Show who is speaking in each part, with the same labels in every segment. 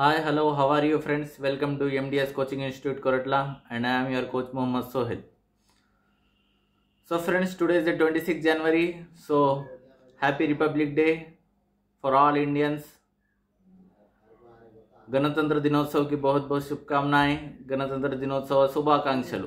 Speaker 1: Hi hello how are you friends welcome to M D S coaching institute Koratla and I am your coach Mohammed Sohail so friends today is the twenty six January so happy republic day for all Indians गणतंत्र दिनोत्सव की बहुत बहुत शुभकामनाएं गणतंत्र दिनोत्सव शुभाकांक्षल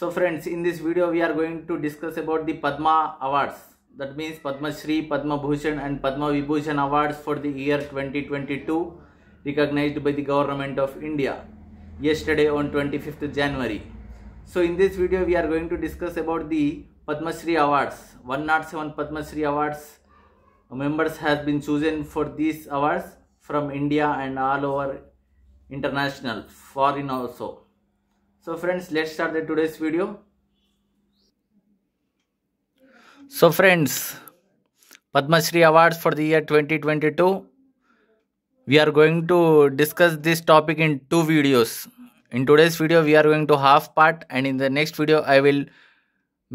Speaker 1: so friends in this video we are going to discuss about the Padma awards that means Padmashri Padma Bhushan and Padma Vibhushan awards for the year twenty twenty two recognized by the government of India yesterday on 25th January. So in this video we are going to discuss about the Padma Shri Awards. 107 Padma Shri Awards members has been chosen for these awards from India and all over international foreign also. So friends let's start the today's video. So friends Padma Shri Awards for the year 2022 we are going to discuss this topic in two videos in today's video we are going to half part and in the next video i will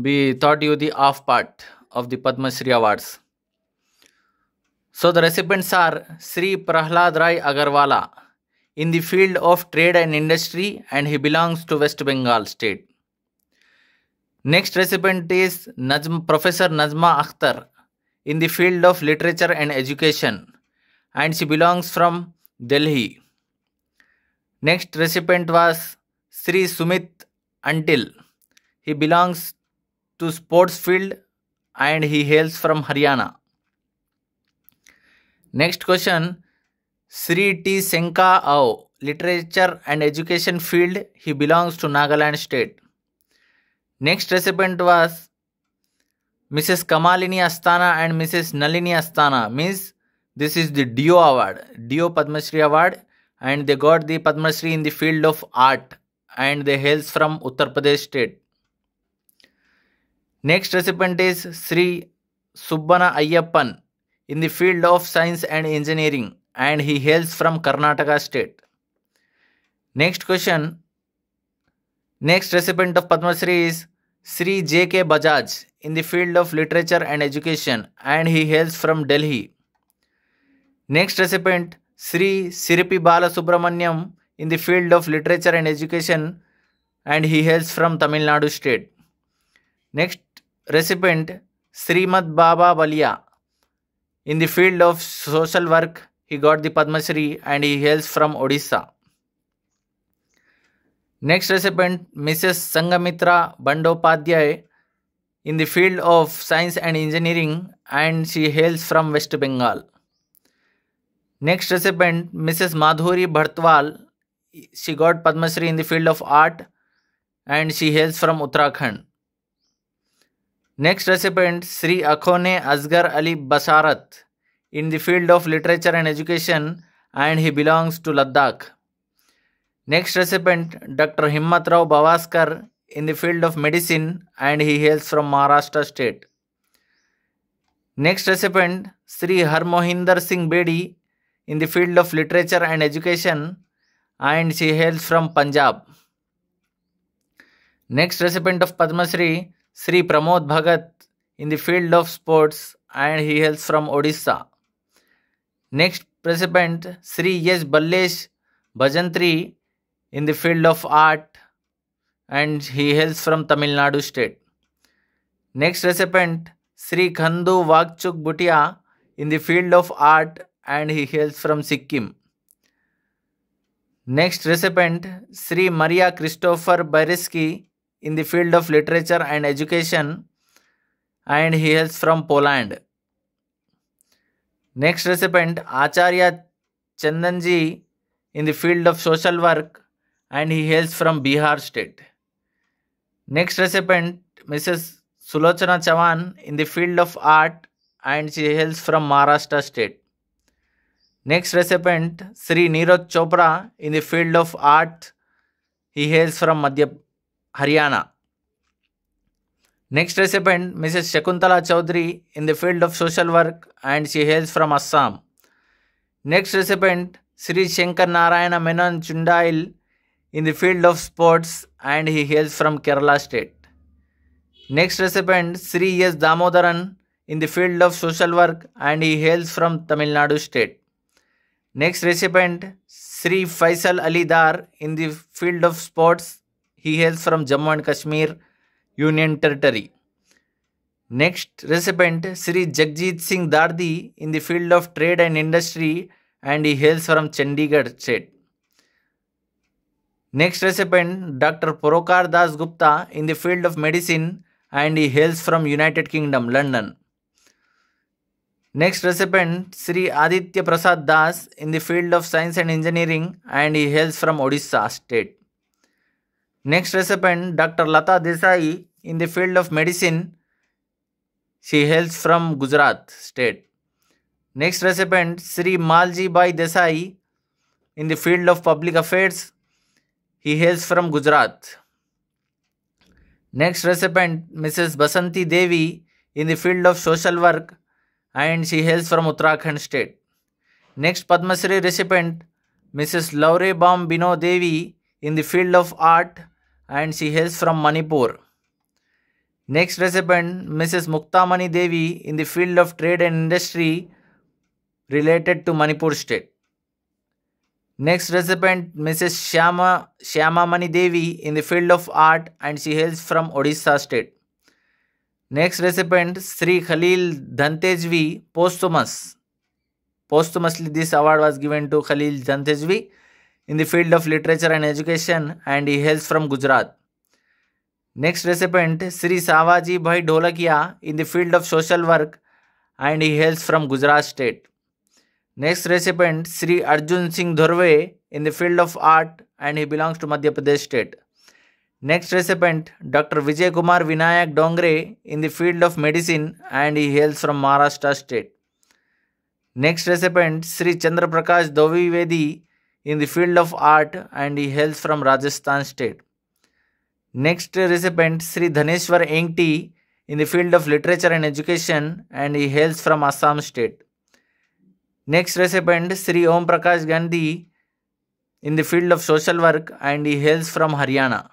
Speaker 1: be taught you the half part of the padma shri awards so the recipients are sri prahlad rai agarwala in the field of trade and industry and he belongs to west bengal state next recipient is Najm, professor Nazma akhtar in the field of literature and education and she belongs from Delhi. Next recipient was Sri Sumit Until. He belongs to sports field and he hails from Haryana. Next question Sri T. Senka Ao, literature and education field. He belongs to Nagaland state. Next recipient was Mrs. Kamalini Astana and Mrs. Nalini Astana. Means this is the DO award, DO Padma Shri award and they got the Padma Shri in the field of art and they hails from Uttar Pradesh state. Next recipient is Sri Subbana Ayyappan in the field of science and engineering and he hails from Karnataka state. Next question. Next recipient of Padma Shri is Sri J.K. Bajaj in the field of literature and education and he hails from Delhi. Next recipient, Sri Siripi Subramanyam, in the field of literature and education and he hails from Tamil Nadu state. Next recipient, Srimad Baba Balia. In the field of social work, he got the Padma Shri and he hails from Odisha. Next recipient, Mrs. Sangamitra Bandopadhyay in the field of science and engineering and she hails from West Bengal. Next recipient Mrs Madhuri Bartwal she got Padmashri in the field of art and she hails from Uttarakhand next recipient Shri Akhone Asgar Ali Basharat in the field of literature and education and he belongs to Ladakh next recipient doctor Himmat Rao Bawaskar in the field of medicine and he hails from Maharashtra state next recipient Shri Harmohinder Singh Bedi in the field of literature and education and she hails from Punjab. Next recipient of Padma Shri, Sri Pramod Bhagat in the field of sports and he hails from Odisha. Next recipient, Sri Yes Ballesh Bhajantri in the field of art and he hails from Tamil Nadu state. Next recipient, Sri Khandu Vagchuk Bhutia in the field of art and he hails from Sikkim. Next recipient, Sri Maria Christopher Baryski in the field of literature and education and he hails from Poland. Next recipient, Acharya Chandanji in the field of social work and he hails from Bihar state. Next recipient, Mrs. Sulochana Chavan in the field of art and she hails from Maharashtra state. Next recipient, Sri Neeraj Chopra in the field of art. He hails from Madhya Haryana. Next recipient, Mrs. Shakuntala Chaudhary in the field of social work and she hails from Assam. Next recipient, Sri Shankar Narayana Menon Chundail in the field of sports and he hails from Kerala state. Next recipient, Sri S. Damodaran in the field of social work and he hails from Tamil Nadu state. Next recipient Sri Faisal Ali Dar in the field of sports. He hails from Jammu and Kashmir Union Territory. Next recipient Sri Jagjit Singh Dardi in the field of trade and industry and he hails from Chandigarh state. Next recipient Dr. Porokar Das Gupta in the field of medicine and he hails from United Kingdom London. Next recipient Sri Aditya Prasad Das in the field of science and engineering and he hails from Odisha state. Next recipient Dr. Lata Desai in the field of medicine. She hails from Gujarat state. Next recipient Sri Malji Bai Desai in the field of public affairs. He hails from Gujarat. Next recipient Mrs. Basanti Devi in the field of social work and she hails from Uttarakhand state. Next Padmasri recipient Mrs. Laure Bam Bino Devi in the field of art and she hails from Manipur. Next recipient Mrs. Muktamani Devi in the field of trade and industry related to Manipur state. Next recipient Mrs. Shyama Shyama Mani Devi in the field of art and she hails from Odisha state. Next recipient Sri Khalil Dantejvi posthumous. Posthumously this award was given to Khalil Dantejvi in the field of literature and education and he hails from Gujarat. Next recipient Sri Savaji Bhai Dholakia in the field of social work and he hails from Gujarat state. Next recipient Sri Arjun Singh Dhurve in the field of art and he belongs to Madhya Pradesh state. Next recipient, Dr. Vijay Kumar Vinayak Dongre in the field of medicine and he hails from Maharashtra state. Next recipient, Sri Chandra Prakash in the field of art and he hails from Rajasthan state. Next recipient, Sri Dhaneshwar Engti in the field of literature and education and he hails from Assam state. Next recipient, Sri Om Prakash Gandhi in the field of social work and he hails from Haryana.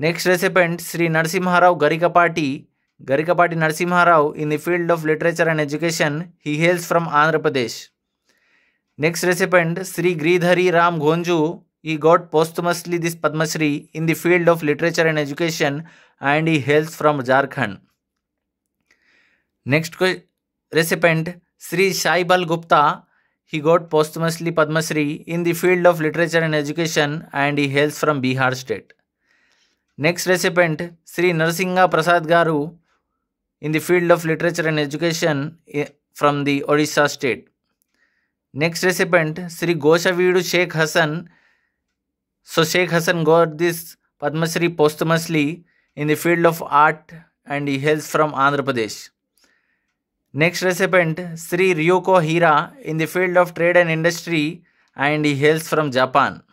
Speaker 1: Next recipient Sri Narsimharao Garikapati. Garikapati Narsimharao in the field of literature and education. He hails from Andhra Pradesh. Next recipient Sri Gridhari Ram Gonju. He got posthumously this Padma Shri in the field of literature and education and he hails from Jharkhand. Next recipient Sri Shaibal Gupta. He got posthumously Padma Shri in the field of literature and education and he hails from Bihar state. Next recipient, Sri Narasingha Prasad Garu in the field of literature and education eh, from the Odisha state. Next recipient, Sri Goshavidu Sheikh Hassan. So Sheikh Hassan got this Padma Sri posthumously in the field of art and he hails from Andhra Pradesh. Next recipient, Sri Ryoko Hira in the field of trade and industry and he hails from Japan.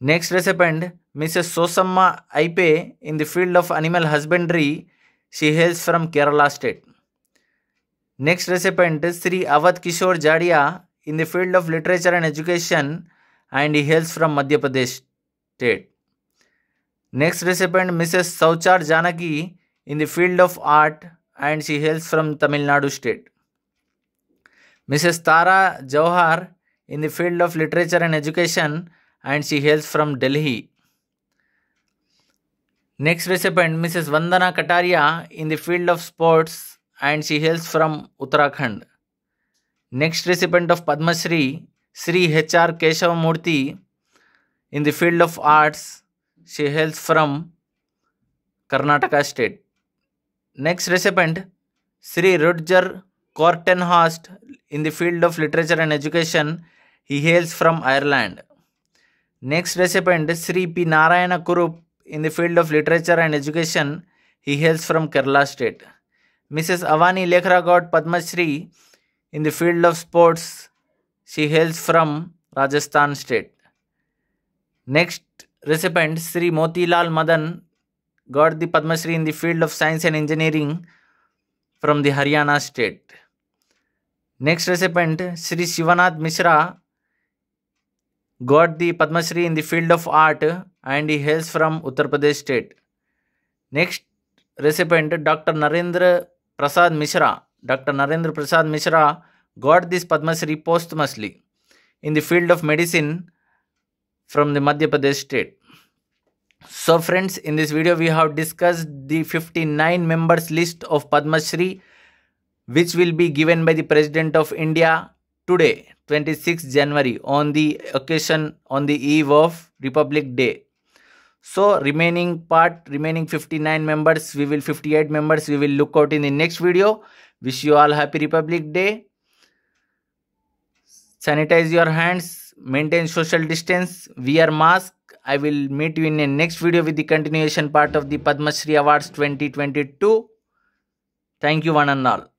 Speaker 1: Next recipient, Mrs. Sosamma Aipe in the field of animal husbandry. She hails from Kerala state. Next recipient is Sri Avat Kishore Jadia in the field of literature and education and he hails from Madhya Pradesh state. Next recipient Mrs. Sauchar Janaki in the field of art and she hails from Tamil Nadu state. Mrs. Tara Jawhar in the field of literature and education and she hails from Delhi. Next recipient, Mrs. Vandana Kataria in the field of sports and she hails from Uttarakhand. Next recipient of Padma Shri, Sri H.R. Murthy, in the field of arts. She hails from Karnataka state. Next recipient, Sri Rudger Cortenhorst in the field of literature and education. He hails from Ireland. Next recipient, Sri P. Narayana Kurup in the field of literature and education. He hails from Kerala state. Mrs. Avani Lekhra got Padma Shri in the field of sports. She hails from Rajasthan state. Next recipient Sri Motilal Madan got the Padma Shri in the field of science and engineering from the Haryana state. Next recipient Sri Shivanath Mishra got the Padma Shri in the field of art and he hails from Uttar Pradesh state. Next recipient, Dr. Narendra Prasad Mishra. Dr. Narendra Prasad Mishra got this Padma Shri posthumously in the field of medicine from the Madhya Pradesh state. So friends, in this video we have discussed the 59 members list of Padma Shri which will be given by the President of India today, 26 January on the occasion on the eve of Republic Day. So remaining part, remaining 59 members, we will 58 members, we will look out in the next video. Wish you all happy Republic Day. Sanitize your hands, maintain social distance, wear mask. I will meet you in the next video with the continuation part of the Padma Shri Awards 2022. Thank you one and all.